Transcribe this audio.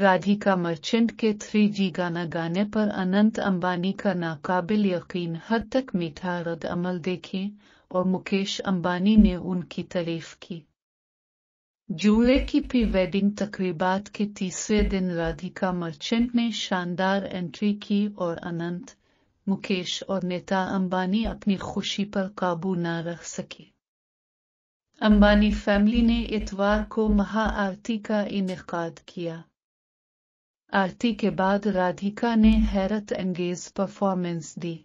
राधिका मर्चेंट के three G गाना गाने पर अनंत अंबानी का नाकाबिल यकीन हद तक मीठा रद अमल देखे और मुकेश अंबानी ने उनकी तारीफ की जूले की प्री वेडिंग तकरीबात के तीसरे दिन राधिका मर्चेंट ने शानदार एंट्री की और अनंत मुकेश और नेता अंबानी अपनी खुशी पर काबू न रख सके अंबानी फैमिली ने इतवार को महाआरती का इनका किया आरती के बाद राधिका ने हैरत अंगेज परफॉर्मेंस दी